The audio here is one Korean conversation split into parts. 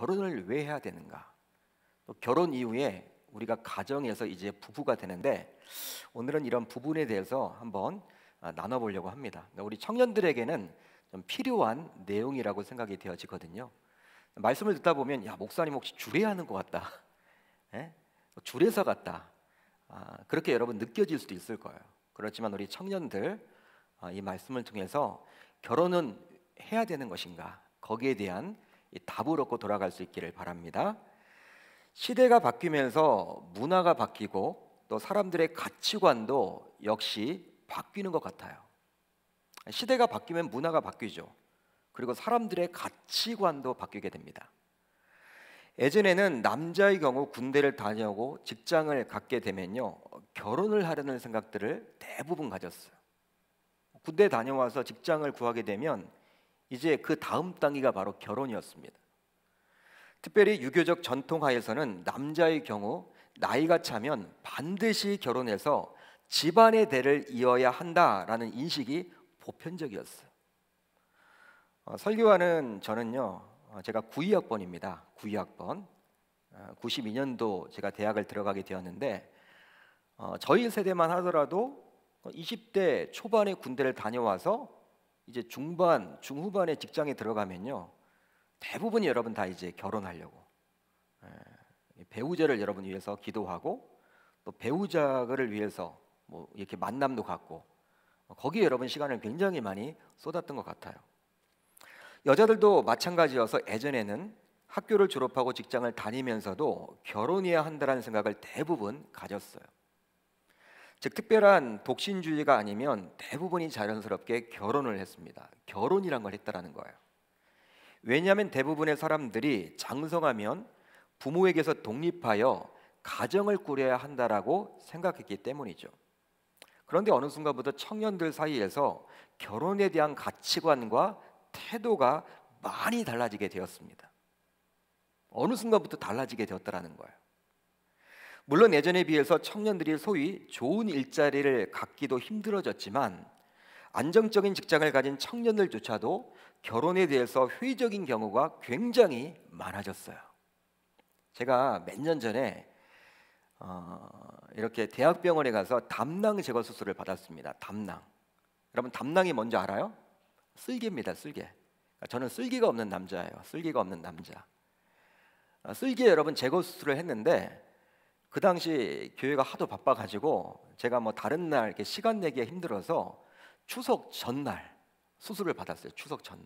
결혼을 왜 해야 되는가? 또 결혼 이후에 우리가 가정에서 이제 부부가 되는데 오늘은 이런 부분에 대해서 한번 아, 나눠보려고 합니다. 그러니까 우리 청년들에게는 좀 필요한 내용이라고 생각이 되어지거든요. 말씀을 듣다 보면 야 목사님 혹시 주례하는 것 같다, 주례사 같다. 예? 뭐 아, 그렇게 여러분 느껴질 수도 있을 거예요. 그렇지만 우리 청년들 아, 이 말씀을 통해서 결혼은 해야 되는 것인가 거기에 대한 이 답을 얻고 돌아갈 수 있기를 바랍니다. 시대가 바뀌면서 문화가 바뀌고 또 사람들의 가치관도 역시 바뀌는 것 같아요. 시대가 바뀌면 문화가 바뀌죠. 그리고 사람들의 가치관도 바뀌게 됩니다. 예전에는 남자의 경우 군대를 다녀오고 직장을 갖게 되면요 결혼을 하려는 생각들을 대부분 가졌어요. 군대 다녀와서 직장을 구하게 되면 이제 그 다음 단계가 바로 결혼이었습니다. 특별히 유교적 전통하에서는 남자의 경우 나이가 차면 반드시 결혼해서 집안의 대를 이어야 한다라는 인식이 보편적이었어요. 어, 설교하는 저는요, 어, 제가 92학번입니다. 92학번. 92년도 어, 제가 대학을 들어가게 되었는데 어, 저희 세대만 하더라도 20대 초반에 군대를 다녀와서 이제 중반, 중후반에 직장에 들어가면요. 대부분 여러분 다 이제 결혼하려고 예, 배우자를 여러분 위해서 기도하고 또 배우자를 위해서 뭐 이렇게 만남도 갖고 거기에 여러분 시간을 굉장히 많이 쏟았던 것 같아요. 여자들도 마찬가지여서 예전에는 학교를 졸업하고 직장을 다니면서도 결혼해야 한다는 생각을 대부분 가졌어요. 즉 특별한 독신주의가 아니면 대부분이 자연스럽게 결혼을 했습니다. 결혼이란 걸 했다라는 거예요. 왜냐하면 대부분의 사람들이 장성하면 부모에게서 독립하여 가정을 꾸려야 한다라고 생각했기 때문이죠. 그런데 어느 순간부터 청년들 사이에서 결혼에 대한 가치관과 태도가 많이 달라지게 되었습니다. 어느 순간부터 달라지게 되었다라는 거예요. 물론 예전에 비해서 청년들이 소위 좋은 일자리를 갖기도 힘들어졌지만 안정적인 직장을 가진 청년들조차도 결혼에 대해서 회의적인 경우가 굉장히 많아졌어요. 제가 몇 년 전에 어, 이렇게 대학병원에 가서 담낭 제거 수술을 받았습니다. 담낭. 여러분 담낭이 뭔지 알아요? 쓸개입니다. 쓸개. 그러니까 저는 쓸개가 없는 남자예요. 쓸개가 없는 남자. 어, 쓸개 여러분 제거 수술을 했는데 그 당시 교회가 하도 바빠가지고 제가 뭐 다른 날 이렇게 시간 내기가 힘들어서 추석 전날 수술을 받았어요. 추석 전날.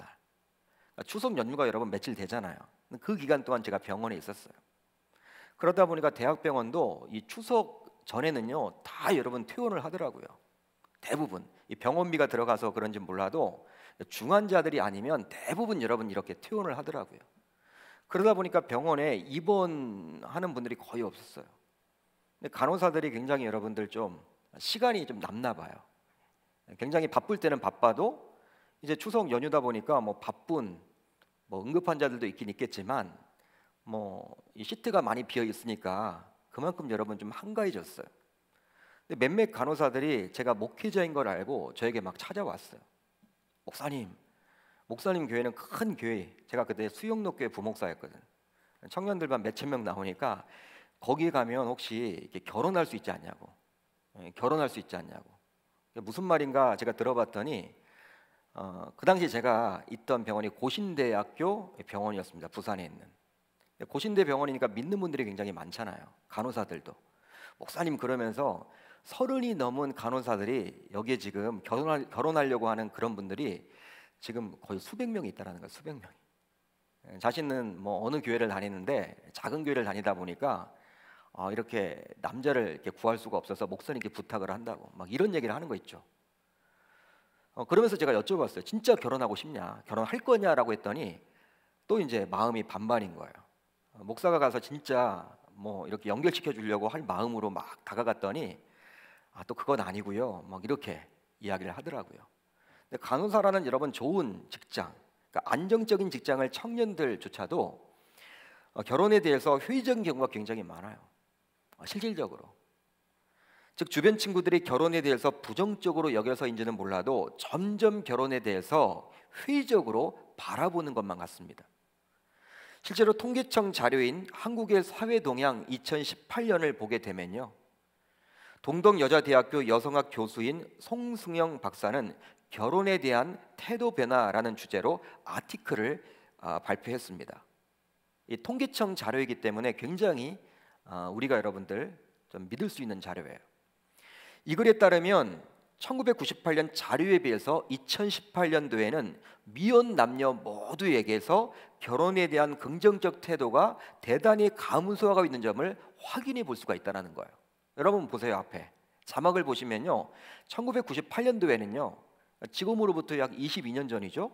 그러니까 추석 연휴가 여러분 며칠 되잖아요. 그 기간 동안 제가 병원에 있었어요. 그러다 보니까 대학병원도 이 추석 전에는요 다 여러분 퇴원을 하더라고요. 대부분 이 병원비가 들어가서 그런지 몰라도 중환자들이 아니면 대부분 여러분 이렇게 퇴원을 하더라고요. 그러다 보니까 병원에 입원하는 분들이 거의 없었어요. 간호사들이 굉장히 여러분들 좀 시간이 좀 남나 봐요. 굉장히 바쁠 때는 바빠도 이제 추석 연휴다 보니까 뭐 바쁜 뭐 응급 환자들도 있긴 있겠지만 뭐 이 시트가 많이 비어 있으니까 그만큼 여러분 좀 한가해졌어요. 근데 몇몇 간호사들이 제가 목회자인 걸 알고 저에게 막 찾아왔어요. 목사님, 목사님 교회는 큰 교회. 제가 그때 수영로 교회 부목사였거든. 청년들만 몇 천 명 나오니까 거기에 가면 혹시 이렇게 결혼할 수 있지 않냐고 예, 결혼할 수 있지 않냐고 무슨 말인가 제가 들어봤더니 어, 그 당시 제가 있던 병원이 고신대학교 병원이었습니다 부산에 있는 고신대 병원이니까 믿는 분들이 굉장히 많잖아요 간호사들도 목사님 그러면서 서른이 넘은 간호사들이 여기에 지금 결혼할, 결혼하려고 하는 그런 분들이 지금 거의 수백 명이 있다라는 거예요 수백 명이 예, 자신은 뭐 어느 교회를 다니는데 작은 교회를 다니다 보니까 어, 이렇게 남자를 이렇게 구할 수가 없어서 목사님께 부탁을 한다고 막 이런 얘기를 하는 거 있죠. 어, 그러면서 제가 여쭤봤어요. 진짜 결혼하고 싶냐? 결혼할 거냐라고 했더니 또 이제 마음이 반반인 거예요. 어, 목사가 가서 진짜 뭐 이렇게 연결시켜 주려고 할 마음으로 막 다가갔더니 아, 또 그건 아니고요. 막 이렇게 이야기를 하더라고요. 근데 간호사라는 여러분 좋은 직장, 그러니까 안정적인 직장을 청년들조차도 어, 결혼에 대해서 회의적인 경우가 굉장히 많아요. 어, 실질적으로. 즉 주변 친구들이 결혼에 대해서 부정적으로 여겨서인지는 몰라도 점점 결혼에 대해서 회의적으로 바라보는 것만 같습니다. 실제로 통계청 자료인 한국의 사회 동향 2018년을 보게 되면요. 동덕여자대학교 여성학 교수인 송승영 박사는 결혼에 대한 태도 변화라는 주제로 아티클을 아, 발표했습니다. 이 통계청 자료이기 때문에 굉장히 아, 우리가 여러분들 좀 믿을 수 있는 자료예요. 이 글에 따르면 1998년 자료에 비해서 2018년도에는 미혼 남녀 모두에게서 결혼에 대한 긍정적 태도가 대단히 감소화가 있는 점을 확인해 볼 수가 있다는 거예요. 여러분 보세요 앞에 자막을 보시면요. 1998년도에는요. 지금으로부터 약 22년 전이죠.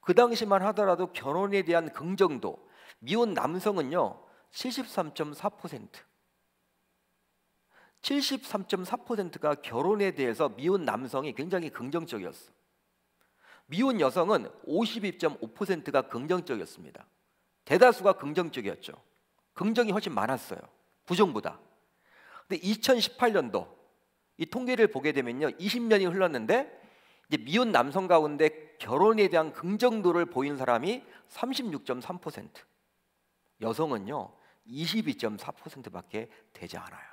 그 당시만 하더라도 결혼에 대한 긍정도 미혼 남성은요. 73.4% 73.4%가 결혼에 대해서 미혼 남성이 굉장히 긍정적이었어. 미혼 여성은 52.5%가 긍정적이었습니다. 대다수가 긍정적이었죠. 긍정이 훨씬 많았어요. 부정보다. 근데 2018년도 이 통계를 보게 되면요. 20년이 흘렀는데 이제 미혼 남성 가운데 결혼에 대한 긍정도를 보인 사람이 36.3%. 여성은요. 22.4%밖에 되지 않아요.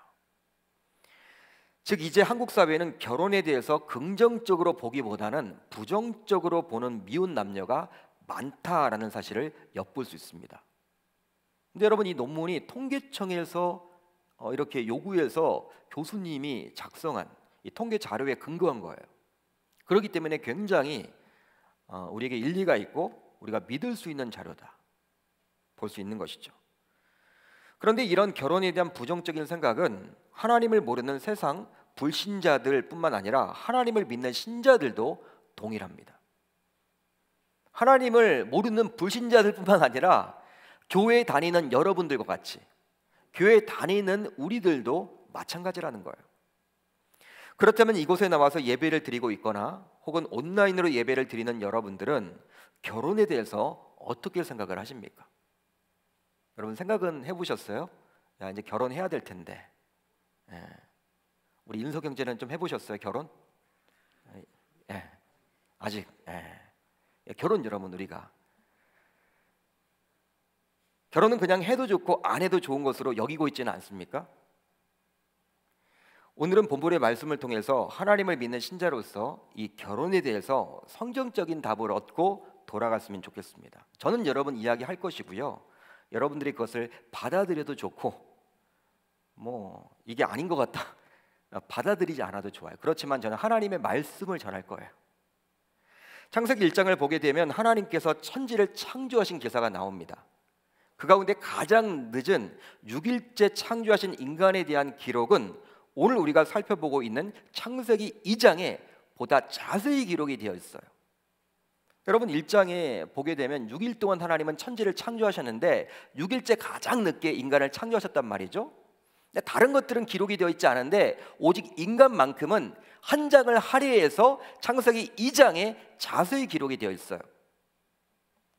즉 이제 한국 사회는 결혼에 대해서 긍정적으로 보기보다는 부정적으로 보는 미운 남녀가 많다라는 사실을 엿볼 수 있습니다. 근데 여러분 이 논문이 통계청에서 어, 이렇게 요구해서 교수님이 작성한 이 통계 자료에 근거한 거예요. 그렇기 때문에 굉장히 어, 우리에게 일리가 있고 우리가 믿을 수 있는 자료다. 볼 수 있는 것이죠. 그런데 이런 결혼에 대한 부정적인 생각은 하나님을 모르는 세상 불신자들뿐만 아니라 하나님을 믿는 신자들도 동일합니다. 하나님을 모르는 불신자들뿐만 아니라 교회 다니는 여러분들과 같이 교회 다니는 우리들도 마찬가지라는 거예요. 그렇다면 이곳에 나와서 예배를 드리고 있거나 혹은 온라인으로 예배를 드리는 여러분들은 결혼에 대해서 어떻게 생각을 하십니까? 여러분 생각은 해보셨어요? 야 이제 결혼해야 될 텐데. 예. 우리 인서 경제는 좀 해보셨어요 결혼? 예. 아직 예. 예. 결혼 여러분 우리가 결혼은 그냥 해도 좋고 안 해도 좋은 것으로 여기고 있지는 않습니까? 오늘은 본부의 말씀을 통해서 하나님을 믿는 신자로서 이 결혼에 대해서 성경적인 답을 얻고 돌아갔으면 좋겠습니다. 저는 여러분 이야기할 것이고요. 여러분들이 그것을 받아들여도 좋고 뭐 이게 아닌 것 같다 받아들이지 않아도 좋아요. 그렇지만 저는 하나님의 말씀을 전할 거예요. 창세기 1장을 보게 되면 하나님께서 천지를 창조하신 기사가 나옵니다. 그 가운데 가장 늦은 6일째 창조하신 인간에 대한 기록은 오늘 우리가 살펴보고 있는 창세기 2장에 보다 자세히 기록이 되어 있어요. 여러분 1장에 보게 되면 6일 동안 하나님은 천지를 창조하셨는데 6일째 가장 늦게 인간을 창조하셨단 말이죠. 다른 것들은 기록이 되어 있지 않은데 오직 인간만큼은 한 장을 할애해서 창세기 2장에 자세히 기록이 되어 있어요.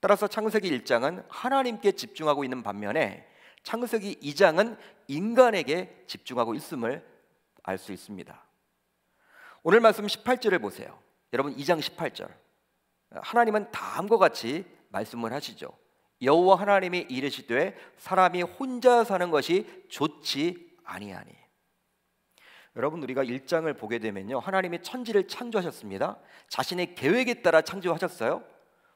따라서 창세기 1장은 하나님께 집중하고 있는 반면에 창세기 2장은 인간에게 집중하고 있음을 알 수 있습니다. 오늘 말씀 18절을 보세요. 여러분 2장 18절. 하나님은 다음과 같이 말씀을 하시죠. 여호와 하나님이 이르시되 사람이 혼자 사는 것이 좋지 아니하니. 여러분 우리가 일장을 보게 되면요. 하나님이 천지를 창조하셨습니다. 자신의 계획에 따라 창조하셨어요.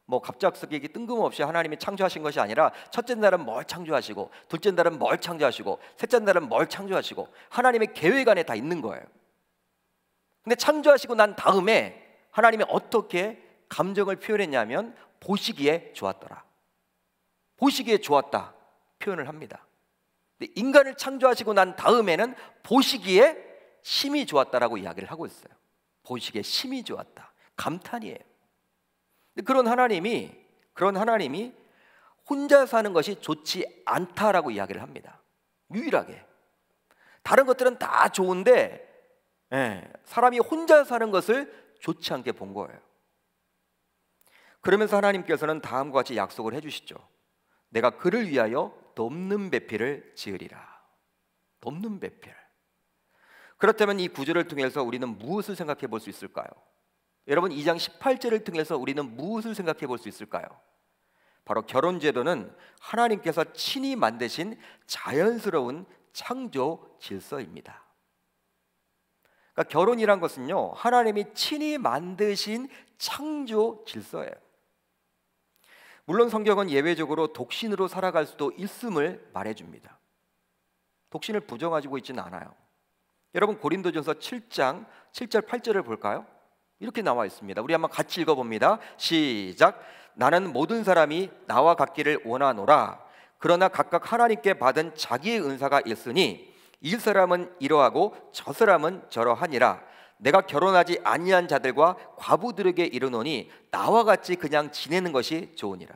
뭐 갑작스럽게 뜬금없이 하나님이 창조하신 것이 아니라 첫째 날은 뭘 창조하시고 둘째 날은 뭘 창조하시고 셋째 날은 뭘 창조하시고 하나님의 계획 안에 다 있는 거예요. 근데 창조하시고 난 다음에 하나님이 어떻게 감정을 표현했냐면 보시기에 좋았더라. 보시기에 좋았다 표현을 합니다. 인간을 창조하시고 난 다음에는 보시기에 심이 좋았다라고 이야기를 하고 있어요. 보시기에 심이 좋았다. 감탄이에요. 그런 하나님이 그런 하나님이 혼자 사는 것이 좋지 않다라고 이야기를 합니다. 유일하게 다른 것들은 다 좋은데 예, 사람이 혼자 사는 것을 좋지 않게 본 거예요. 그러면서 하나님께서는 다음과 같이 약속을 해주시죠. 내가 그를 위하여 돕는 배필을 지으리라. 돕는 배필. 그렇다면 이 구절을 통해서 우리는 무엇을 생각해 볼 수 있을까요? 여러분 2장 18절을 통해서 우리는 무엇을 생각해 볼 수 있을까요? 바로 결혼 제도는 하나님께서 친히 만드신 자연스러운 창조 질서입니다. 그러니까 결혼이란 것은요 하나님이 친히 만드신 창조 질서예요. 물론 성경은 예외적으로 독신으로 살아갈 수도 있음을 말해줍니다. 독신을 부정하고 있지는 않아요. 여러분 고린도전서 7장 7절 8절을 볼까요? 이렇게 나와 있습니다. 우리 한번 같이 읽어봅니다. 시작. 나는 모든 사람이 나와 같기를 원하노라. 그러나 각각 하나님께 받은 자기의 은사가 있으니 이 사람은 이러하고 저 사람은 저러하니라. 내가 결혼하지 아니한 자들과 과부들에게 이르노니 나와 같이 그냥 지내는 것이 좋으니라.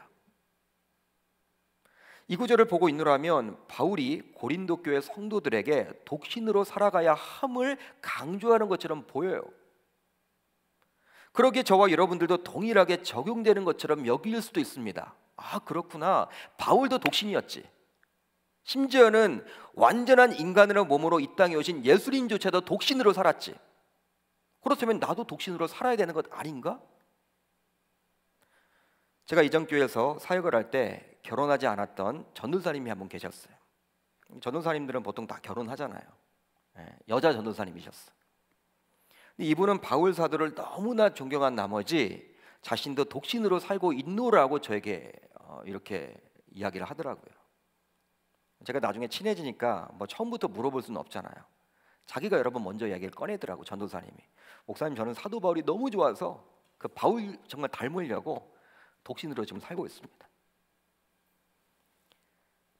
이 구절을 보고 있노라면 바울이 고린도 교회 성도들에게 독신으로 살아가야 함을 강조하는 것처럼 보여요. 그러기에 저와 여러분들도 동일하게 적용되는 것처럼 여길 수도 있습니다. 아, 그렇구나. 바울도 독신이었지. 심지어는 완전한 인간으로 몸으로 이 땅에 오신 예수님조차도 독신으로 살았지. 그렇다면 나도 독신으로 살아야 되는 것 아닌가? 제가 이전교회에서 사역을 할 때 결혼하지 않았던 전도사님이 한분 계셨어요. 전도사님들은 보통 다 결혼하잖아요. 예, 여자 전도사님이셨어. 근 이분은 바울 사도를 너무나 존경한 나머지 자신도 독신으로 살고 있노라고 저에게 어, 이렇게 이야기를 하더라고요. 제가 나중에 친해지니까 뭐 처음부터 물어볼 수는 없잖아요. 자기가 여러 분 먼저 이야기를 꺼내더라고 전도사님이. 목사님 저는 사도 바울이 너무 좋아서 그 바울 정말 닮으려고 독신으로 지금 살고 있습니다.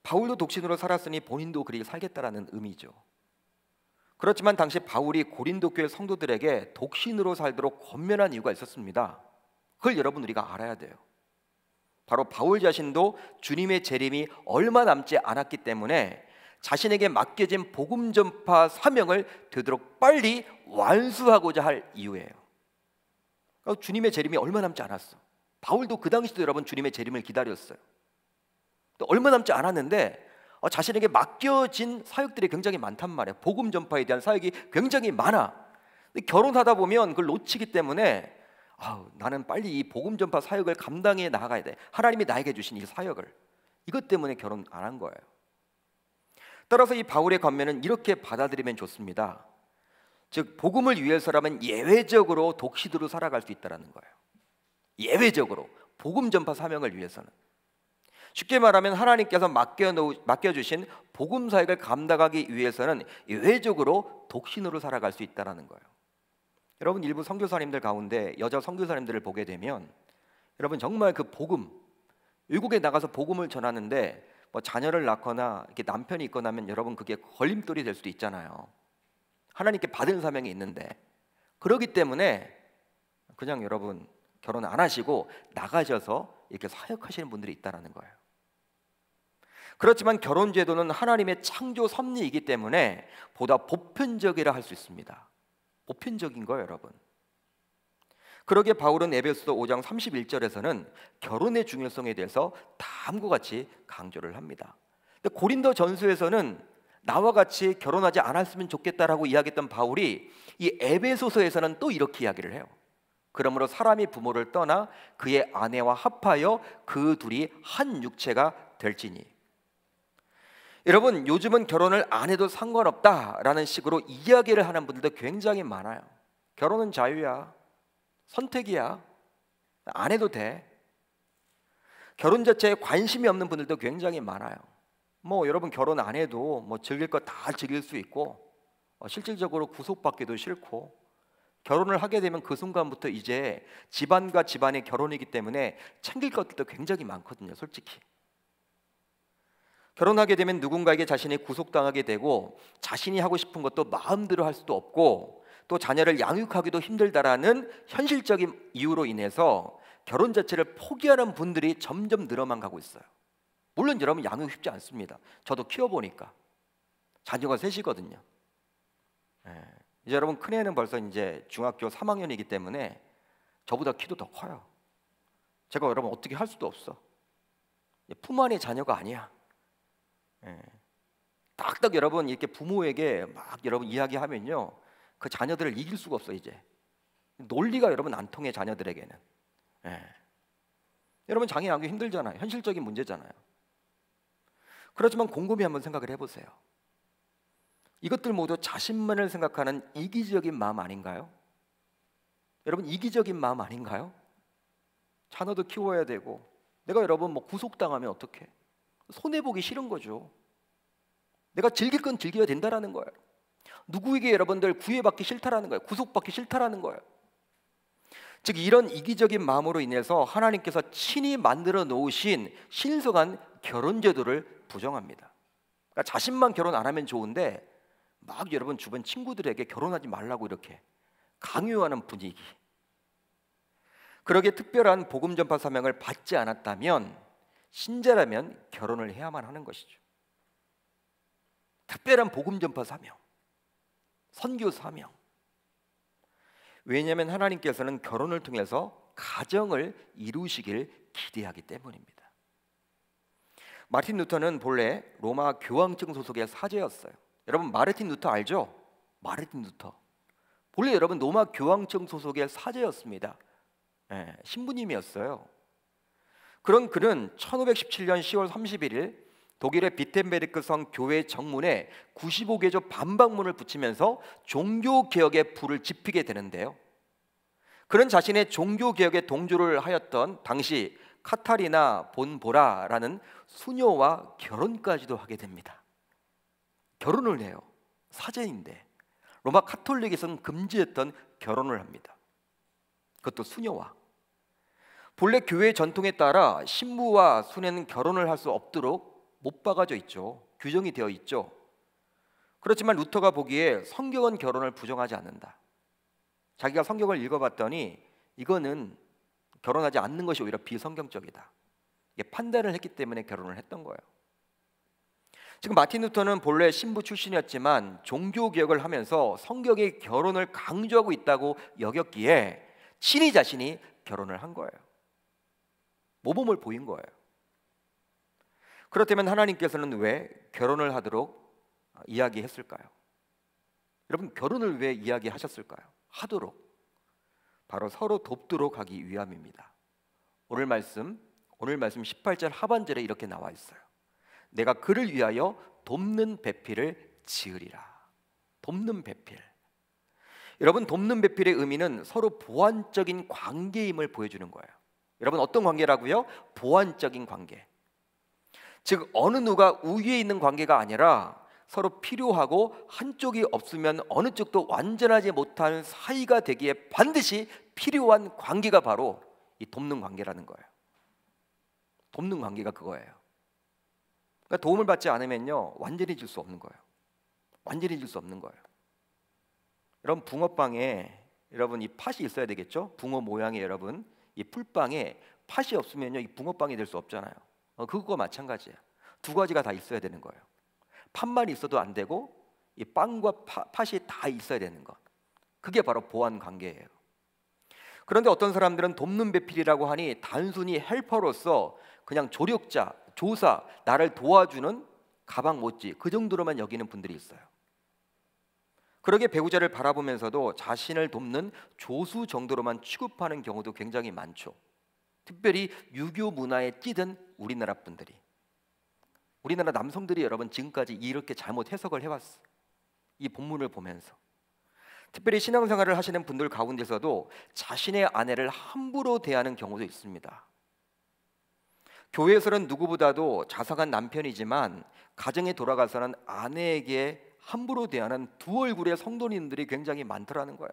바울도 독신으로 살았으니 본인도 그리 살겠다라는 의미죠. 그렇지만 당시 바울이 고린도 교회 성도들에게 독신으로 살도록 권면한 이유가 있었습니다. 그걸 여러분 우리가 알아야 돼요. 바로 바울 자신도 주님의 재림이 얼마 남지 않았기 때문에 자신에게 맡겨진 복음 전파 사명을 되도록 빨리 완수하고자 할 이유예요. 그러니까 주님의 재림이 얼마 남지 않았어. 바울도 그 당시도 여러분 주님의 재림을 기다렸어요. 또 얼마 남지 않았는데 어, 자신에게 맡겨진 사역들이 굉장히 많단 말이에요. 복음 전파에 대한 사역이 굉장히 많아. 결혼하다 보면 그걸 놓치기 때문에 아우, 나는 빨리 이 복음 전파 사역을 감당해 나가야 돼. 하나님이 나에게 주신 이 사역을 이것 때문에 결혼 안 한 거예요. 따라서 이 바울의 관면은 이렇게 받아들이면 좋습니다. 즉 복음을 위해서라면 예외적으로 독시도로 살아갈 수 있다라는 거예요. 예외적으로 복음 전파 사명을 위해서는 쉽게 말하면 하나님께서 맡겨 주신 복음 사역을 감당하기 위해서는 예외적으로 독신으로 살아갈 수있다는 거예요. 여러분 일부 선교사님들 가운데 여자 선교사님들을 보게 되면 여러분 정말 그 복음 외국에 나가서 복음을 전하는데 뭐 자녀를 낳거나 이렇게 남편이 있거나 하면 여러분 그게 걸림돌이 될 수도 있잖아요. 하나님께 받은 사명이 있는데 그러기 때문에 그냥 여러분 결혼 안 하시고 나가셔서 이렇게 사역하시는 분들이 있다라는 거예요. 그렇지만 결혼 제도는 하나님의 창조 섭리이기 때문에 보다 보편적이라 할 수 있습니다. 보편적인 거예요, 여러분. 그러게 바울은 에베소서 5장 31절에서는 결혼의 중요성에 대해서 다음과 같이 강조를 합니다. 근데 고린도 전수에서는 나와 같이 결혼하지 않았으면 좋겠다라고 이야기했던 바울이 이 에베소서에서는 또 이렇게 이야기를 해요. 그러므로 사람이 부모를 떠나 그의 아내와 합하여 그 둘이 한 육체가 될지니. 여러분, 요즘은 결혼을 안 해도 상관없다라는 식으로 이야기를 하는 분들도 굉장히 많아요. 결혼은 자유야. 선택이야. 안 해도 돼. 결혼 자체에 관심이 없는 분들도 굉장히 많아요. 뭐 여러분 결혼 안 해도 뭐 즐길 거 다 즐길 수 있고 어, 실질적으로 구속받기도 싫고 결혼을 하게 되면 그 순간부터 이제 집안과 집안의 결혼이기 때문에 챙길 것들도 굉장히 많거든요, 솔직히. 결혼하게 되면 누군가에게 자신이 구속당하게 되고 자신이 하고 싶은 것도 마음대로 할 수도 없고 또 자녀를 양육하기도 힘들다라는 현실적인 이유로 인해서 결혼 자체를 포기하는 분들이 점점 늘어만 가고 있어요. 물론 여러분 양육 쉽지 않습니다. 저도 키워보니까 자녀가 셋이거든요. 예. 이제 여러분 큰 애는 벌써 이제 중학교 3학년이기 때문에 저보다 키도 더 커요. 제가 여러분 어떻게 할 수도 없어. 품 안의 자녀가 아니야. 예. 딱딱 여러분 이렇게 부모에게 막 여러분 이야기하면요 그 자녀들을 이길 수가 없어 이제 논리가 여러분 안 통해 자녀들에게는 예. 여러분 장애 하기 힘들잖아요 현실적인 문제잖아요 그렇지만 곰곰이 한번 생각을 해보세요 이것들 모두 자신만을 생각하는 이기적인 마음 아닌가요? 여러분 이기적인 마음 아닌가요? 자녀도 키워야 되고 내가 여러분 뭐 구속당하면 어떻게 손해 보기 싫은 거죠. 내가 즐길 건 즐겨야 된다라는 거예요. 누구에게 여러분들 구애받기 싫다라는 거예요. 구속받기 싫다라는 거예요. 즉 이런 이기적인 마음으로 인해서 하나님께서 친히 만들어 놓으신 신성한 결혼 제도를 부정합니다. 그러니까 자신만 결혼 안 하면 좋은데 막 여러분 주변 친구들에게 결혼하지 말라고 이렇게 강요하는 분위기. 그러게 특별한 복음 전파 사명을 받지 않았다면 신자라면 결혼을 해야만 하는 것이죠. 특별한 복음 전파 사명. 선교 사명. 왜냐하면 하나님께서는 결혼을 통해서 가정을 이루시길 기대하기 때문입니다. 마틴 루터는 본래 로마 교황청 소속의 사제였어요. 여러분 마르틴 루터 알죠? 마르틴 루터. 본래 여러분 로마 교황청 소속의 사제였습니다. 예, 신부님이었어요. 그런 그는 1517년 10월 31일 독일의 비텐베르크 성 교회 정문에 95개조 반박문을 붙이면서 종교 개혁의 불을 지피게 되는데요. 그런 자신의 종교 개혁에 동조를 하였던 당시 카타리나 본보라라는 수녀와 결혼까지도 하게 됩니다. 결혼을 해요. 사제인데 로마 카톨릭에서는 금지했던 결혼을 합니다. 그것도 수녀와 본래 교회 전통에 따라 신부와 수녀는 결혼을 할 수 없도록 못 박아져 있죠. 규정이 되어 있죠. 그렇지만 루터가 보기에 성경은 결혼을 부정하지 않는다. 자기가 성경을 읽어봤더니 이거는 결혼하지 않는 것이 오히려 비성경적이다. 판단을 했기 때문에 결혼을 했던 거예요. 지금 마틴 루터는 본래 신부 출신이었지만 종교 개혁을 하면서 성경이 결혼을 강조하고 있다고 여겼기에 친히 자신이 결혼을 한 거예요. 모범을 보인 거예요. 그렇다면 하나님께서는 왜 결혼을 하도록 어, 이야기했을까요? 여러분 결혼을 왜 이야기하셨을까요? 하도록 바로 서로 돕도록 하기 위함입니다. 오늘 말씀 오늘 말씀 18절 하반절에 이렇게 나와 있어요. 내가 그를 위하여 돕는 배필을 지으리라. 돕는 배필. 여러분 돕는 배필의 의미는 서로 보완적인 관계임을 보여주는 거예요. 여러분 어떤 관계라고요? 보완적인 관계. 즉 어느 누가 우위에 있는 관계가 아니라 서로 필요하고 한쪽이 없으면 어느 쪽도 완전하지 못하는 사이가 되기에 반드시 필요한 관계가 바로 이 돕는 관계라는 거예요. 돕는 관계가 그거예요. 그러니까 도움을 받지 않으면요 완전히 질수 없는 거예요. 완전히 질수 없는 거예요. 여러분 붕어빵에 여러분 이 팥이 있어야 되겠죠? 붕어 모양의 여러분 이 풀빵에 팥이 없으면요 이 붕어빵이 될 수 없잖아요. 어, 그것과 마찬가지야두 가지가 다 있어야 되는 거예요. 팥만 있어도 안 되고 이 빵과 파, 팥이 다 있어야 되는 것. 그게 바로 보안 관계예요. 그런데 어떤 사람들은 돕는 배필이라고 하니 단순히 헬퍼로서 그냥 조력자, 조사, 나를 도와주는 가방 못지 그 정도로만 여기는 분들이 있어요. 그러게 배우자를 바라보면서도 자신을 돕는 조수 정도로만 취급하는 경우도 굉장히 많죠. 특별히 유교 문화에 찌든 우리나라 분들이 우리나라 남성들이 여러분 지금까지 이렇게 잘못 해석을 해왔어. 이 본문을 보면서 특별히 신앙생활을 하시는 분들 가운데서도 자신의 아내를 함부로 대하는 경우도 있습니다. 교회에서는 누구보다도 자상한 남편이지만 가정에 돌아가서는 아내에게 함부로 대하는 두 얼굴의 성도님들이 굉장히 많더라는 거예요.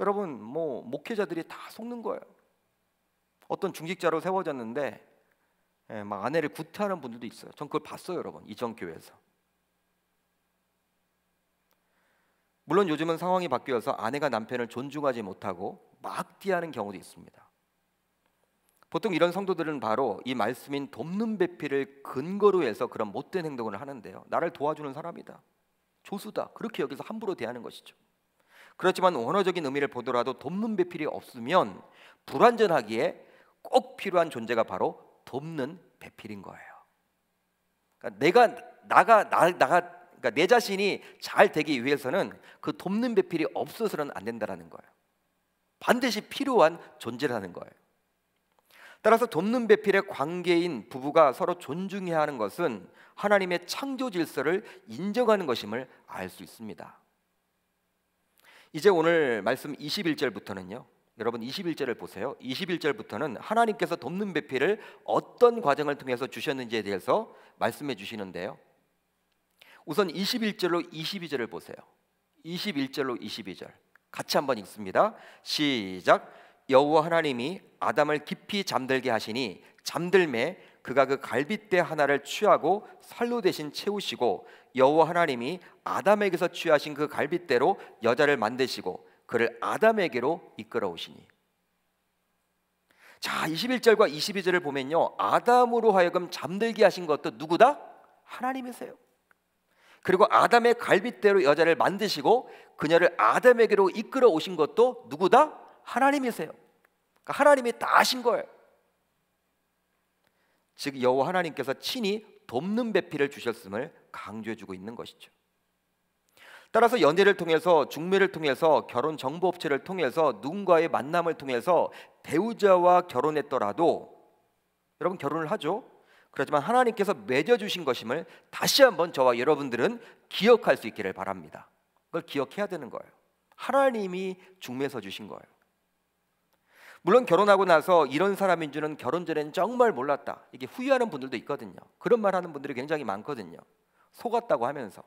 여러분, 뭐 목회자들이 다 속는 거예요. 어떤 중직자로 세워졌는데 예, 막 아내를 구태하는 분들도 있어요. 전 그걸 봤어요, 여러분. 이전 교회에서. 물론 요즘은 상황이 바뀌어서 아내가 남편을 존중하지 못하고 막뛰하는 경우도 있습니다. 보통 이런 성도들은 바로 이 말씀인 돕는 배필을 근거로 해서 그런 못된 행동을 하는데요. 나를 도와주는 사람이다. 조수다. 그렇게 여기서 함부로 대하는 것이죠. 그렇지만 원어적인 의미를 보더라도 돕는 배필이 없으면 불완전하기에 꼭 필요한 존재가 바로 돕는 배필인 거예요. 그러니까 내가 나가 나, 나가 그러니까 내 자신이 잘 되기 위해서는 그 돕는 배필이 없어서는 안 된다라는 거예요. 반드시 필요한 존재라는 거예요. 따라서 돕는 배필의 관계인 부부가 서로 존중해야 하는 것은 하나님의 창조 질서를 인정하는 것임을 알 수 있습니다. 이제 오늘 말씀 21절부터는요. 여러분 21절을 보세요. 21절부터는 하나님께서 돕는 배필을 어떤 과정을 통해서 주셨는지에 대해서 말씀해 주시는데요. 우선 21절로 22절을 보세요. 21절로 22절. 같이 한번 읽습니다. 시작. 여호와 하나님이 아담을 깊이 잠들게 하시니 잠들매 그가 그 갈빗대 하나를 취하고 살로 대신 채우시고 여호와 하나님이 아담에게서 취하신 그 갈빗대로 여자를 만드시고 그를 아담에게로 이끌어오시니. 자, 21절과 22절을 보면요. 아담으로 하여금 잠들게 하신 것도 누구다? 하나님이세요. 그리고 아담의 갈빗대로 여자를 만드시고 그녀를 아담에게로 이끌어 오신 것도 누구다? 하나님이세요. 그러니까 하나님이 다 하신 거예요. 즉 여호와 하나님께서 친히 돕는 배필을 주셨음을 강조해 주고 있는 것이죠. 따라서 연애를 통해서 중매를 통해서 결혼 정보 업체를 통해서 누군가의 만남을 통해서 배우자와 결혼했더라도 여러분 결혼을 하죠. 그렇지만 하나님께서 맺어 주신 것임을 다시 한번 저와 여러분들은 기억할 수 있기를 바랍니다. 그걸 기억해야 되는 거예요. 하나님이 중매서 주신 거예요. 물론 결혼하고 나서 이런 사람인 줄은 결혼 전에는 정말 몰랐다. 이게 후회하는 분들도 있거든요. 그런 말 하는 분들이 굉장히 많거든요. 속았다고 하면서.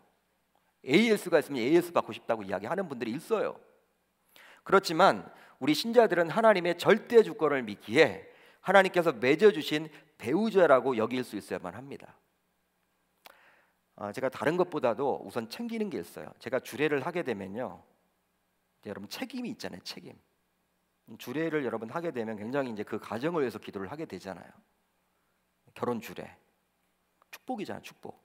AS가 있으면 AS 받고 싶다고 이야기하는 분들이 있어요. 그렇지만 우리 신자들은 하나님의 절대 주권을 믿기에 하나님께서 맺어주신 배우자라고 여길 수 있어야만 합니다. 아, 제가 다른 것보다도 우선 챙기는 게 있어요. 제가 주례를 하게 되면요, 여러분 책임이 있잖아요. 책임. 주례를 여러분 하게 되면 굉장히 이제 그 가정을 위해서 기도를 하게 되잖아요. 결혼 주례 축복이잖아요. 축복.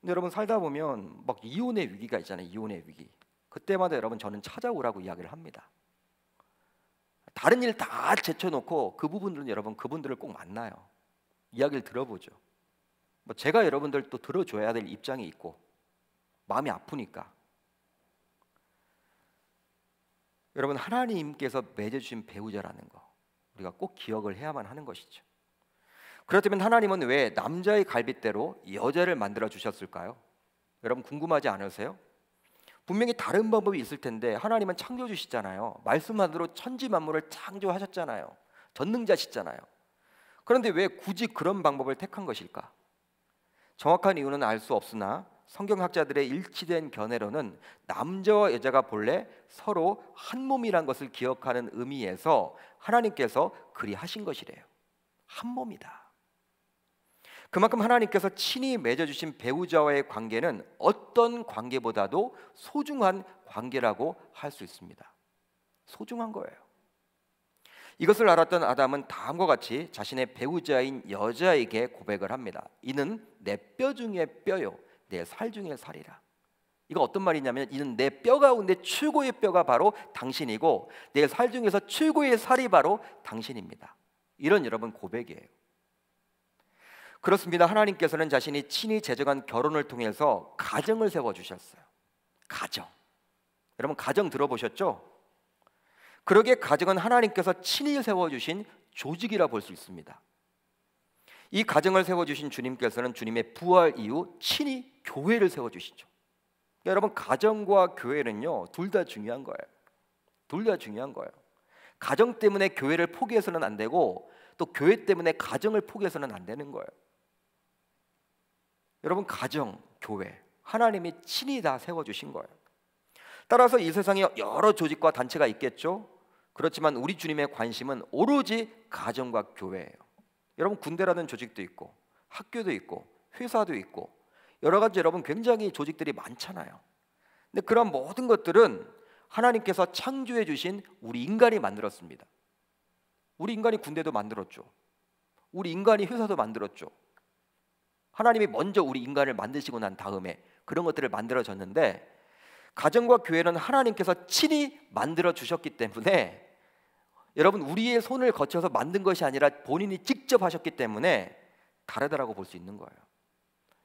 근데 여러분 살다 보면 막 이혼의 위기가 있잖아요. 이혼의 위기. 그때마다 여러분 저는 찾아오라고 이야기를 합니다. 다른 일 다 제쳐놓고 그 부분들은 여러분 그분들을 꼭 만나요. 이야기를 들어보죠. 뭐 제가 여러분들 또 들어줘야 될 입장이 있고 마음이 아프니까 여러분 하나님께서 맺어주신 배우자라는 거 우리가 꼭 기억을 해야만 하는 것이죠. 그렇다면 하나님은 왜 남자의 갈빗대로 여자를 만들어 주셨을까요? 여러분 궁금하지 않으세요? 분명히 다른 방법이 있을 텐데 하나님은 창조주시잖아요. 말씀만으로 천지 만물을 창조하셨잖아요. 전능자시잖아요. 그런데 왜 굳이 그런 방법을 택한 것일까? 정확한 이유는 알 수 없으나 성경학자들의 일치된 견해로는 남자와 여자가 본래 서로 한 몸이란 것을 기억하는 의미에서 하나님께서 그리 하신 것이래요. 한 몸이다. 그만큼 하나님께서 친히 맺어주신 배우자와의 관계는 어떤 관계보다도 소중한 관계라고 할 수 있습니다. 소중한 거예요. 이것을 알았던 아담은 다음과 같이 자신의 배우자인 여자에게 고백을 합니다. 이는 내 뼈 중에 뼈요, 내 살 중에 살이라. 이거 어떤 말이냐면 이는 내 뼈 가운데 최고의 뼈가 바로 당신이고 내 살 중에서 최고의 살이 바로 당신입니다. 이런 여러분 고백이에요. 그렇습니다. 하나님께서는 자신이 친히 제정한 결혼을 통해서 가정을 세워 주셨어요. 가정. 여러분 가정 들어보셨죠? 그러게 가정은 하나님께서 친히 세워 주신 조직이라 볼 수 있습니다. 이 가정을 세워 주신 주님께서는 주님의 부활 이후 친히 교회를 세워 주시죠. 여러분 가정과 교회는요 둘 다 중요한 거예요. 둘 다 중요한 거예요. 가정 때문에 교회를 포기해서는 안 되고 또 교회 때문에 가정을 포기해서는 안 되는 거예요. 여러분 가정, 교회 하나님이 친히 다 세워 주신 거예요. 따라서 이 세상에 여러 조직과 단체가 있겠죠. 그렇지만 우리 주님의 관심은 오로지 가정과 교회예요. 여러분 군대라는 조직도 있고 학교도 있고 회사도 있고 여러 가지 여러분 굉장히 조직들이 많잖아요. 근데 그런 모든 것들은 하나님께서 창조해 주신 우리 인간이 만들었습니다. 우리 인간이 군대도 만들었죠. 우리 인간이 회사도 만들었죠. 하나님이 먼저 우리 인간을 만드시고 난 다음에 그런 것들을 만들어졌는데 가정과 교회는 하나님께서 친히 만들어 주셨기 때문에 여러분 우리의 손을 거쳐서 만든 것이 아니라 본인이 직접 하셨기 때문에 다르다라고 볼 수 있는 거예요.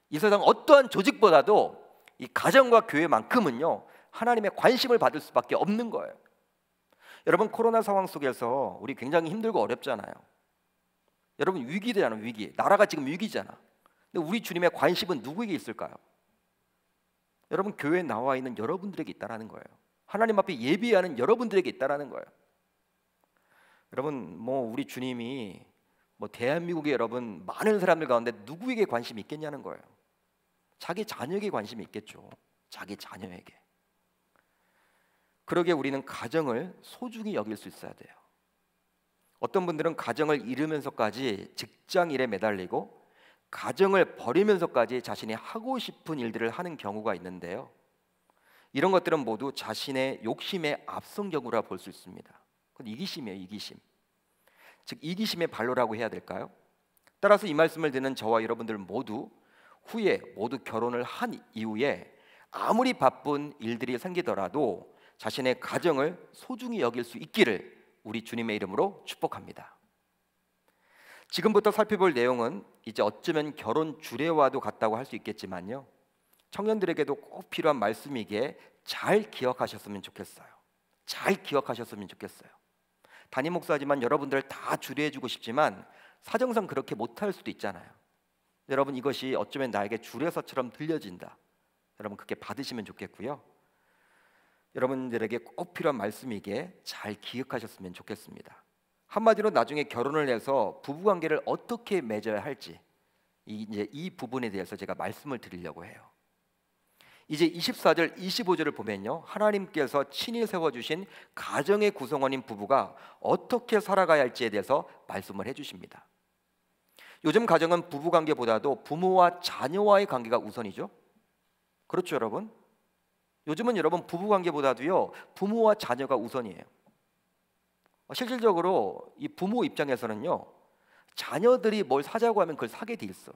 이 세상 어떠한 조직보다도 이 가정과 교회만큼은요 하나님의 관심을 받을 수밖에 없는 거예요. 여러분 코로나 상황 속에서 우리 굉장히 힘들고 어렵잖아요. 여러분 위기잖아요 위기. 나라가 지금 위기잖아. 근데 우리 주님의 관심은 누구에게 있을까요? 여러분 교회 나와 있는 여러분들에게 있다라는 거예요. 하나님 앞에 예비하는 여러분들에게 있다라는 거예요. 여러분 뭐 우리 주님이 뭐 대한민국의 여러분 많은 사람들 가운데 누구에게 관심이 있겠냐는 거예요. 자기 자녀에게 관심이 있겠죠. 자기 자녀에게. 그러게 우리는 가정을 소중히 여길 수 있어야 돼요. 어떤 분들은 가정을 잃으면서까지 직장 일에 매달리고 가정을 버리면서까지 자신이 하고 싶은 일들을 하는 경우가 있는데요. 이런 것들은 모두 자신의 욕심의 앞선 경우라 볼 수 있습니다. 그건 이기심이에요, 이기심. 즉 이기심의 발로라고 해야 될까요? 따라서 이 말씀을 듣는 저와 여러분들 모두 후에 모두 결혼을 한 이후에 아무리 바쁜 일들이 생기더라도 자신의 가정을 소중히 여길 수 있기를 우리 주님의 이름으로 축복합니다. 지금부터 살펴볼 내용은 이제 어쩌면 결혼 주례와도 같다고 할 수 있겠지만요. 청년들에게도 꼭 필요한 말씀이기에 잘 기억하셨으면 좋겠어요. 잘 기억하셨으면 좋겠어요. 담임 목사지만 여러분들 다 주례해 주고 싶지만 사정상 그렇게 못할 수도 있잖아요. 여러분 이것이 어쩌면 나에게 주례서처럼 들려진다. 여러분 그렇게 받으시면 좋겠고요. 여러분들에게 꼭 필요한 말씀이기에 잘 기억하셨으면 좋겠습니다. 한마디로 나중에 결혼을 해서 부부 관계를 어떻게 맺어야 할지 이, 이제 이 부분에 대해서 제가 말씀을 드리려고 해요. 이제 24절, 25절을 보면요. 하나님께서 친히 세워 주신 가정의 구성원인 부부가 어떻게 살아가야 할지에 대해서 말씀을 해 주십니다. 요즘 가정은 부부 관계보다도 부모와 자녀와의 관계가 우선이죠. 그렇죠, 여러분? 요즘은 여러분 부부 관계보다도요. 부모와 자녀가 우선이에요. 실질적으로 이 부모 입장에서는요 자녀들이 뭘 사자고 하면 그걸 사게 돼 있어.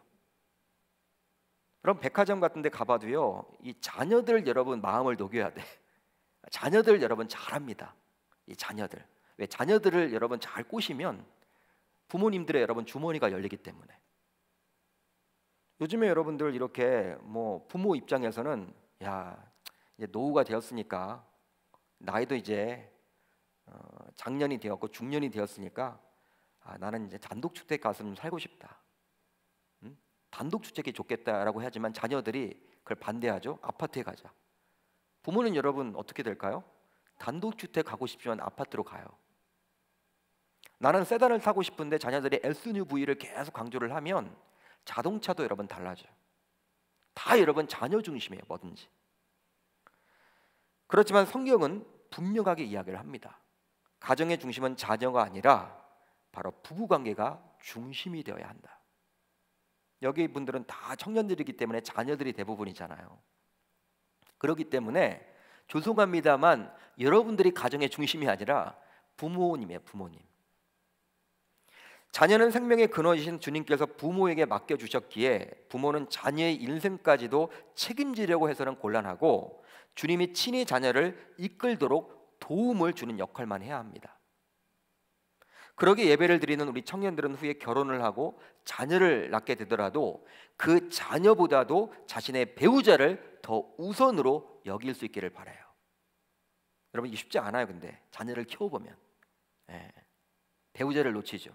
그럼 백화점 같은데 가봐도요 이 자녀들 여러분 마음을 녹여야 돼. 자녀들 여러분 잘합니다. 이 자녀들 왜 자녀들을 여러분 잘 꼬시면 부모님들의 여러분 주머니가 열리기 때문에 요즘에 여러분들 이렇게 뭐 부모 입장에서는 야 이제 노후가 되었으니까 나이도 이제 작년이 어, 되었고 중년이 되었으니까 아, 나는 이제 단독 주택 가서 좀 살고 싶다. 응? 단독 주택이 좋겠다라고 하지만 자녀들이 그걸 반대하죠. 아파트에 가자. 부모는 여러분 어떻게 될까요? 단독 주택 가고 싶지만 아파트로 가요. 나는 세단을 타고 싶은데 자녀들이 SUV를 계속 강조를 하면 자동차도 여러분 달라져요. 다 여러분 자녀 중심이에요, 뭐든지. 그렇지만 성경은 분명하게 이야기를 합니다. 가정의 중심은 자녀가 아니라 바로 부부 관계가 중심이 되어야 한다. 여기 분들은 다 청년들이기 때문에 자녀들이 대부분이잖아요. 그렇기 때문에 죄송합니다만 여러분들이 가정의 중심이 아니라 부모님이 부모님. 자녀는 생명의 근원이신 주님께서 부모에게 맡겨 주셨기에 부모는 자녀의 인생까지도 책임지려고 해서는 곤란하고 주님이 친히 자녀를 이끌도록 도움을 주는 역할만 해야 합니다. 그러게 예배를 드리는 우리 청년들은 후에 결혼을 하고 자녀를 낳게 되더라도 그 자녀보다도 자신의 배우자를 더 우선으로 여길 수 있기를 바라요. 여러분 이게 쉽지 않아요. 근데 자녀를 키워보면 예, 배우자를 놓치죠.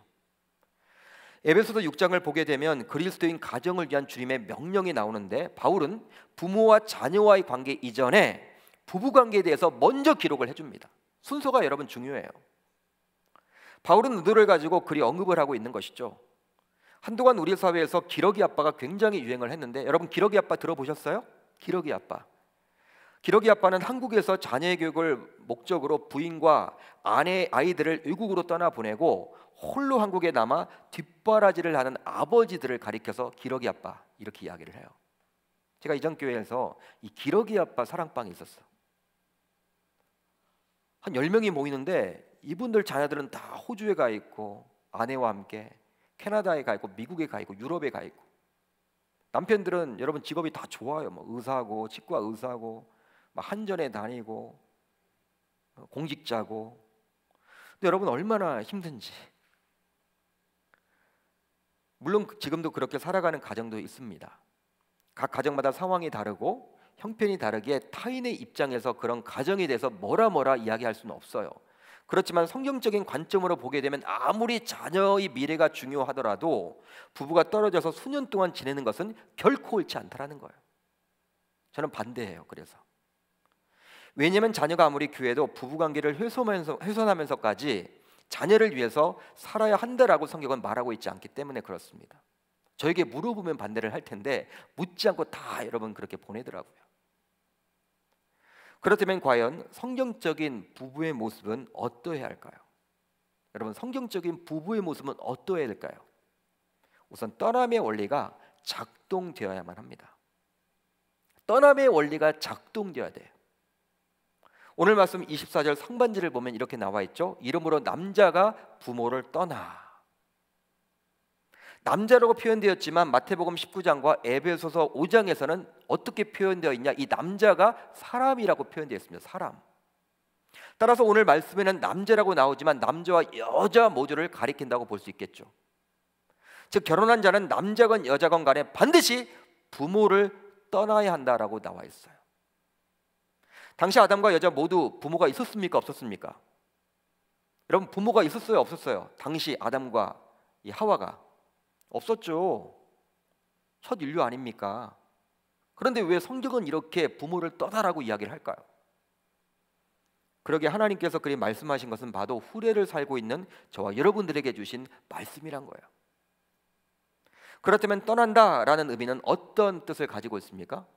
에베소서 6장을 보게 되면 그리스도인 가정을 위한 주님의 명령이 나오는데 바울은 부모와 자녀와의 관계 이전에 부부 관계에 대해서 먼저 기록을 해줍니다. 순서가 여러분 중요해요. 바울은 누도를 가지고 그리 언급을 하고 있는 것이죠. 한동안 우리 사회에서 기러기 아빠가 굉장히 유행을 했는데 여러분 기러기 아빠 들어보셨어요? 기러기 아빠. 기러기 아빠는 한국에서 자녀 교육을 목적으로 부인과 아내 아이들을 외국으로 떠나 보내고 홀로 한국에 남아 뒷바라지를 하는 아버지들을 가리켜서 기러기 아빠 이렇게 이야기를 해요. 제가 이전 교회에서 이 기러기 아빠 사랑방이 있었어. 한 10명이 모이는데 이분들 자녀들은 다 호주에 가 있고 아내와 함께 캐나다에 가 있고 미국에 가 있고 유럽에 가 있고 남편들은 여러분 직업이 다 좋아요. 뭐 의사고 치과 의사고 막 한전에 다니고 어, 공직자고 근데 여러분 얼마나 힘든지 물론 그 지금도 그렇게 살아가는 가정도 있습니다. 각 가정마다 상황이 다르고 형편이 다르게 타인의 입장에서 그런 가정에 대해서 뭐라 뭐라 이야기할 수는 없어요. 그렇지만 성경적인 관점으로 보게 되면 아무리 자녀의 미래가 중요하더라도 부부가 떨어져서 수년 동안 지내는 것은 결코 옳지 않다라는 거예요. 저는 반대해요. 그래서 왜냐하면 자녀가 아무리 귀해도 부부관계를 훼손하면서, 훼손하면서까지 자녀를 위해서 살아야 한다라고 성경은 말하고 있지 않기 때문에 그렇습니다. 저에게 물어보면 반대를 할 텐데 묻지 않고 다 여러분 그렇게 보내더라고요. 그렇다면 과연 성경적인 부부의 모습은 어떠해야 할까요? 여러분 성경적인 부부의 모습은 어떠해야 될까요? 우선 떠남의 원리가 작동되어야만 합니다. 떠남의 원리가 작동되어야 돼요. 오늘 말씀 24절 상반지를 보면 이렇게 나와 있죠. 이러므로 남자가 부모를 떠나 남자라고 표현되었지만 마태복음 19장과 에베소서 5장에서는 어떻게 표현되어 있냐? 이 남자가 사람이라고 표현되어 있습니다. 사람. 따라서 오늘 말씀에는 남자라고 나오지만 남자와 여자 모두를 가리킨다고 볼 수 있겠죠. 즉 결혼한 자는 남자건 여자건 간에 반드시 부모를 떠나야 한다라고 나와 있어요. 당시 아담과 여자 모두 부모가 있었습니까? 없었습니까? 여러분 부모가 있었어요? 없었어요? 당시 아담과 이 하와가 없었죠. 첫 인류 아닙니까? 그런데 왜 성경은 이렇게 부모를 떠나라고 이야기를 할까요? 그러게 하나님께서 그리 말씀하신 것은 바로 후레를 살고 있는 저와 여러분들에게 주신 말씀이란 거예요. 그렇다면 떠난다라는 의미는 어떤 뜻을 가지고 있습니까?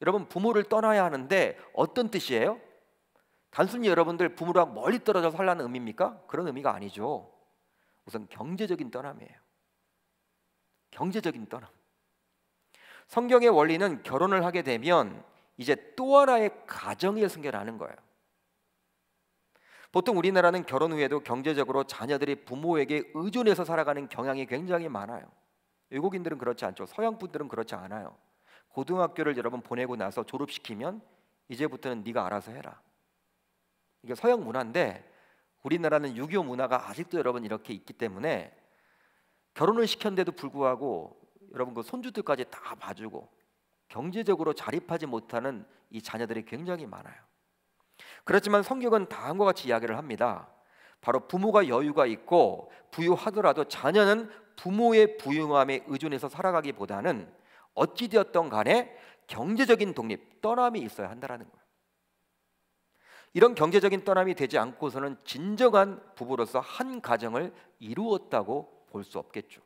여러분 부모를 떠나야 하는데 어떤 뜻이에요? 단순히 여러분들 부모랑 멀리 떨어져 살라는 의미입니까? 그런 의미가 아니죠. 우선 경제적인 떠남이에요. 경제적인 떠남. 성경의 원리는 결혼을 하게 되면 이제 또 하나의 가정이 생겨나는 거예요. 보통 우리나라는 결혼 후에도 경제적으로 자녀들이 부모에게 의존해서 살아가는 경향이 굉장히 많아요. 외국인들은 그렇지 않죠. 서양 분들은 그렇지 않아요. 고등학교를 여러분 보내고 나서 졸업시키면 이제부터는 네가 알아서 해라. 이게 서양 문화인데 우리나라는 유교 문화가 아직도 여러분 이렇게 있기 때문에 결혼을 시켰는데도 불구하고 여러분 그 손주들까지 다 봐주고 경제적으로 자립하지 못하는 이 자녀들이 굉장히 많아요. 그렇지만 성경은 다음과 같이 이야기를 합니다. 바로 부모가 여유가 있고 부유하더라도 자녀는 부모의 부유함에 의존해서 살아가기보다는 어찌되었던 간에 경제적인 독립, 떠남이 있어야 한다라는 거예요. 이런 경제적인 떠남이 되지 않고서는 진정한 부부로서 한 가정을 이루었다고 볼수 없겠죠.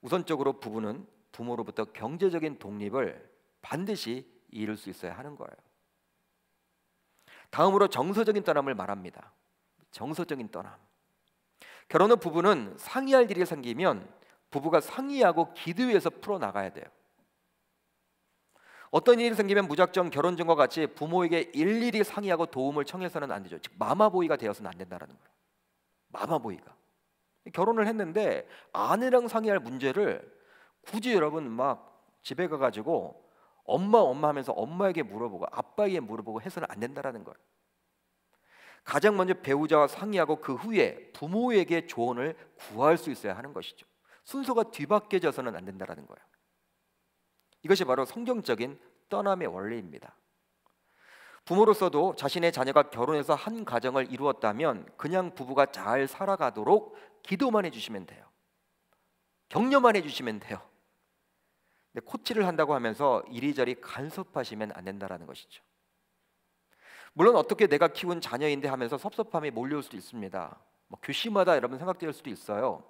우선적으로 부부는 부모로부터 경제적인 독립을 반드시 이룰 수 있어야 하는 거예요. 다음으로 정서적인 떠남을 말합니다. 정서적인 떠남. 결혼 후 부부는 상의할 일이 생기면 부부가 상의하고 기도해서 풀어나가야 돼요. 어떤 일이 생기면 무작정 결혼 전과 같이 부모에게 일일이 상의하고 도움을 청해서는 안 되죠. 즉 마마보이가 되어서는 안된다는 거예요. 마마보이가. 결혼을 했는데 아내랑 상의할 문제를 굳이 여러분 막 집에 가가지고 엄마 엄마 하면서 엄마에게 물어보고 아빠에게 물어보고 해서는 안 된다라는 거예요. 가장 먼저 배우자와 상의하고 그 후에 부모에게 조언을 구할 수 있어야 하는 것이죠. 순서가 뒤바뀌어져서는 안 된다라는 거예요. 이것이 바로 성경적인 떠남의 원리입니다. 부모로서도 자신의 자녀가 결혼해서 한 가정을 이루었다면 그냥 부부가 잘 살아가도록 기도만 해주시면 돼요. 격려만 해주시면 돼요. 근데 코치를 한다고 하면서 이리저리 간섭하시면 안 된다라는 것이죠. 물론 어떻게 내가 키운 자녀인데 하면서 섭섭함이 몰려올 수도 있습니다. 뭐 교시마다 여러분 생각될 수도 있어요.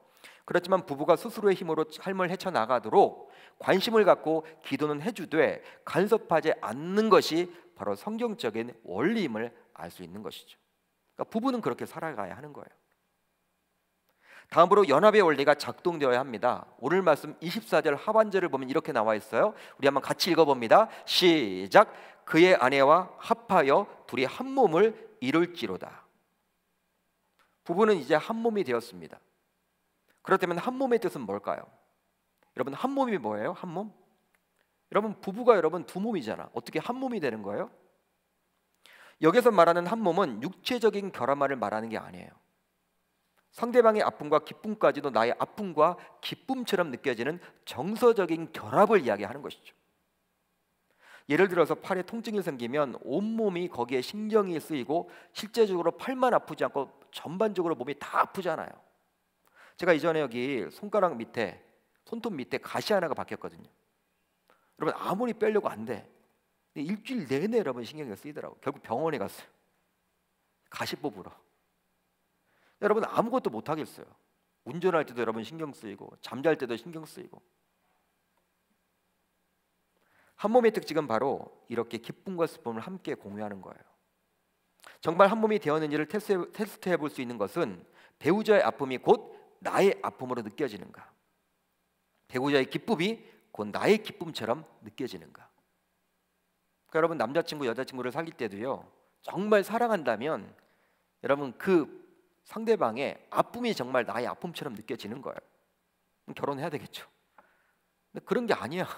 그렇지만 부부가 스스로의 힘으로 삶을 헤쳐나가도록 관심을 갖고 기도는 해주되 간섭하지 않는 것이 바로 성경적인 원리임을 알 수 있는 것이죠. 그러니까 부부는 그렇게 살아가야 하는 거예요. 다음으로 연합의 원리가 작동되어야 합니다. 오늘 말씀 24절 하반절을 보면 이렇게 나와 있어요. 우리 한번 같이 읽어봅니다. 시작. 그의 아내와 합하여 둘이 한 몸을 이룰지로다. 부부는 이제 한 몸이 되었습니다. 그렇다면 한 몸의 뜻은 뭘까요? 여러분 한 몸이 뭐예요? 한 몸? 여러분 부부가 여러분 두 몸이잖아. 어떻게 한 몸이 되는 거예요? 여기서 말하는 한 몸은 육체적인 결함을 말하는 게 아니에요. 상대방의 아픔과 기쁨까지도 나의 아픔과 기쁨처럼 느껴지는 정서적인 결합을 이야기하는 것이죠. 예를 들어서 팔에 통증이 생기면 온몸이 거기에 신경이 쓰이고 실제적으로 팔만 아프지 않고 전반적으로 몸이 다 아프잖아요. 제가 이전에 여기 손가락 밑에 손톱 밑에 가시 하나가 박혔거든요. 여러분 아무리 빼려고 안 돼. 일주일 내내 여러분 신경이 쓰이더라고. 결국 병원에 갔어요. 가시 뽑으러. 여러분 아무것도 못 하겠어요. 운전할 때도 여러분 신경 쓰이고 잠잘 때도 신경 쓰이고 한 몸의 특징은 바로 이렇게 기쁨과 슬픔을 함께 공유하는 거예요. 정말 한 몸이 되었는지를 테스트, 해볼 수 있는 것은 배우자의 아픔이 곧 나의 아픔으로 느껴지는가? 배우자의 기쁨이 곧 나의 기쁨처럼 느껴지는가? 그러니까 여러분 남자친구 여자친구를 사귈 때도요 정말 사랑한다면 여러분 그 상대방의 아픔이 정말 나의 아픔처럼 느껴지는 거예요. 결혼해야 되겠죠. 근데 그런 게 아니야.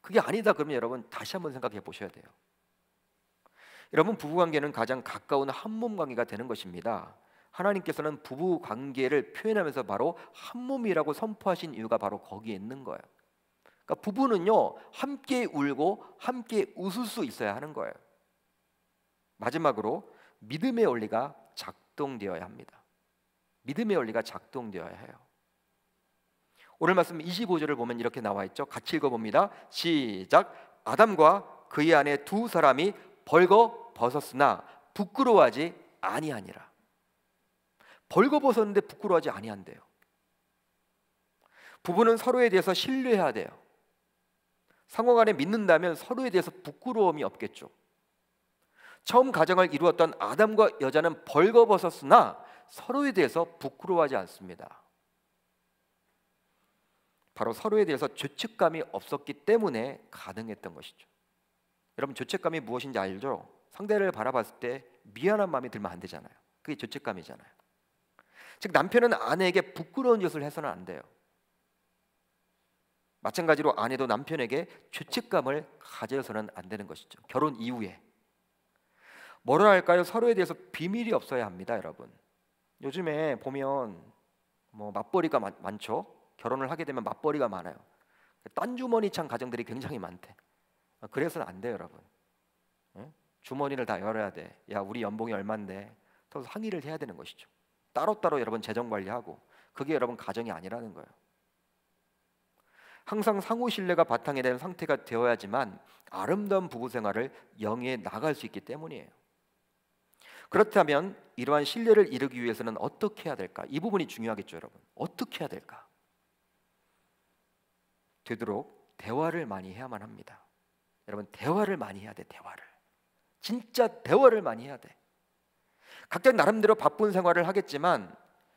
그게 아니다 그러면 여러분 다시 한번 생각해 보셔야 돼요. 여러분 부부 관계는 가장 가까운 한 몸 관계가 되는 것입니다. 하나님께서는 부부 관계를 표현하면서 바로 한 몸이라고 선포하신 이유가 바로 거기에 있는 거예요. 그러니까 부부는요 함께 울고 함께 웃을 수 있어야 하는 거예요. 마지막으로 믿음의 원리가 작동되어야 합니다. 믿음의 원리가 작동되어야 해요. 오늘 말씀 25절을 보면 이렇게 나와 있죠. 같이 읽어 봅니다. 시작. 아담과 그의 아내 두 사람이 벌거 벗었으나 부끄러워하지 아니하니라. 벌거 벗었는데 부끄러워하지 아니한대요. 부부는 서로에 대해서 신뢰해야 돼요. 상호 간에 믿는다면 서로에 대해서 부끄러움이 없겠죠. 처음 가정을 이루었던 아담과 여자는 벌거벗었으나 서로에 대해서 부끄러워하지 않습니다. 바로 서로에 대해서 죄책감이 없었기 때문에 가능했던 것이죠. 여러분 죄책감이 무엇인지 알죠? 상대를 바라봤을 때 미안한 마음이 들면 안 되잖아요. 그게 죄책감이잖아요. 즉 남편은 아내에게 부끄러운 짓을 해서는 안 돼요. 마찬가지로 아내도 남편에게 죄책감을 가져서는 안 되는 것이죠. 결혼 이후에 뭐를 할까요? 서로에 대해서 비밀이 없어야 합니다, 여러분. 요즘에 보면 뭐 맞벌이가 많, 죠 결혼을 하게 되면 맞벌이가 많아요. 딴 주머니 찬 가정들이 굉장히 많대. 아, 그래서는 안 돼요, 여러분. 주머니를 다 열어야 돼. 야, 우리 연봉이 얼만데? 그래 항의를 해야 되는 것이죠. 따로따로 여러분 재정 관리하고 그게 여러분 가정이 아니라는 거예요. 항상 상호 신뢰가 바탕이 된 상태가 되어야지만 아름다운 부부 생활을 영위해 나갈 수 있기 때문이에요. 그렇다면 이러한 신뢰를 이루기 위해서는 어떻게 해야 될까? 이 부분이 중요하겠죠, 여러분. 어떻게 해야 될까? 되도록 대화를 많이 해야만 합니다. 여러분, 대화를 많이 해야 돼, 대화를. 진짜 대화를 많이 해야 돼. 각자 나름대로 바쁜 생활을 하겠지만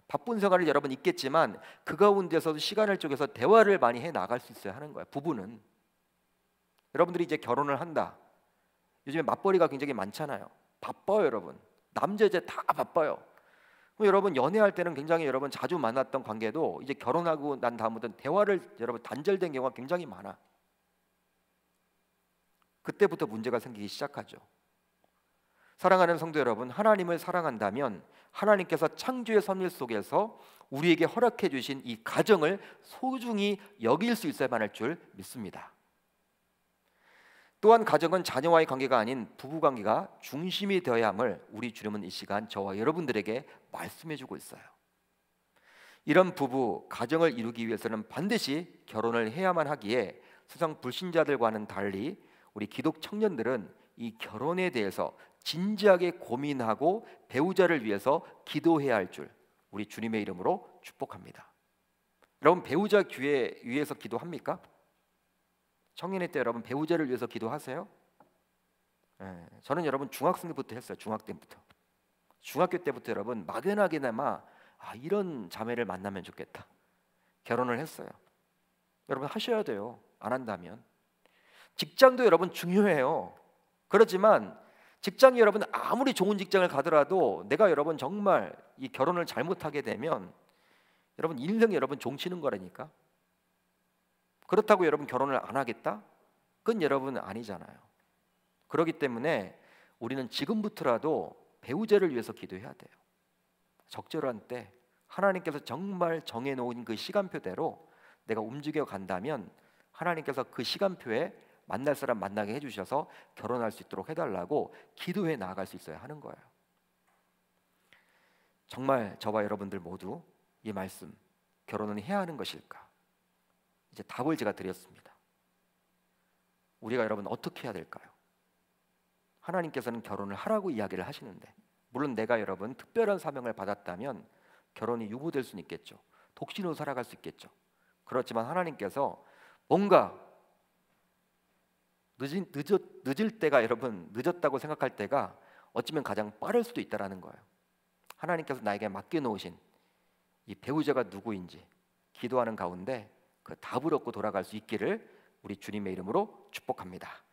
바쁜 생활을 여러분 있겠지만 그 가운데서도 시간을 쪼개서 대화를 많이 해 나갈 수 있어야 하는 거야. 부부는 여러분들이 이제 결혼을 한다. 요즘에 맞벌이가 굉장히 많잖아요. 바빠 요 여러분. 남자 여자 다 바빠요. 여러분 연애할 때는 굉장히 여러분 자주 만났던 관계도 이제 결혼하고 난 다음부터 대화를 여러분 단절된 경우가 굉장히 많아. 그때부터 문제가 생기기 시작하죠. 사랑하는 성도 여러분, 하나님을 사랑한다면 하나님께서 창조의 섭리 속에서 우리에게 허락해 주신 이 가정을 소중히 여길 수 있어야만 할줄 믿습니다. 또한 가정은 자녀와의 관계가 아닌 부부 관계가 중심이 되어야 함을 우리 주님은 이 시간 저와 여러분들에게 말씀해 주고 있어요. 이런 부부 가정을 이루기 위해서는 반드시 결혼을 해야만 하기에 세상 불신자들과는 달리 우리 기독 청년들은 이 결혼에 대해서 진지하게 고민하고 배우자를 위해서 기도해야 할 줄 우리 주님의 이름으로 축복합니다. 여러분 배우자 기회 위해서 기도합니까? 청년회 때 여러분 배우자를 위해서 기도하세요? 예, 저는 여러분 중학생부터 했어요. 중학 때부터. 중학교 때부터 여러분 막연하게나마 아, 이런 자매를 만나면 좋겠다. 결혼을 했어요. 여러분 하셔야 돼요. 안 한다면 직장도 여러분 중요해요. 그렇지만 직장이 여러분 아무리 좋은 직장을 가더라도 내가 여러분 정말 이 결혼을 잘못하게 되면 여러분 인생 여러분 종치는 거라니까. 그렇다고 여러분 결혼을 안 하겠다? 그건 여러분 아니잖아요. 그렇기 때문에 우리는 지금부터라도 배우자를 위해서 기도해야 돼요. 적절한 때 하나님께서 정말 정해놓은 그 시간표대로 내가 움직여 간다면 하나님께서 그 시간표에 만날 사람 만나게 해주셔서 결혼할 수 있도록 해달라고 기도해 나아갈 수 있어야 하는 거예요. 정말 저와 여러분들 모두 이 말씀 결혼은 해야 하는 것일까? 이제 답을 제가 드렸습니다. 우리가 여러분 어떻게 해야 될까요? 하나님께서는 결혼을 하라고 이야기를 하시는데 물론 내가 여러분 특별한 사명을 받았다면 결혼이 유보될 수 있겠죠. 독신으로 살아갈 수 있겠죠. 그렇지만 하나님께서 뭔가 늦은, 늦어, 늦을 때가 여러분 늦었다고 생각할 때가 어쩌면 가장 빠를 수도 있다라는 거예요. 하나님께서 나에게 맡겨 놓으신 이 배우자가 누구인지 기도하는 가운데 그 답을 얻고 돌아갈 수 있기를 우리 주님의 이름으로 축복합니다.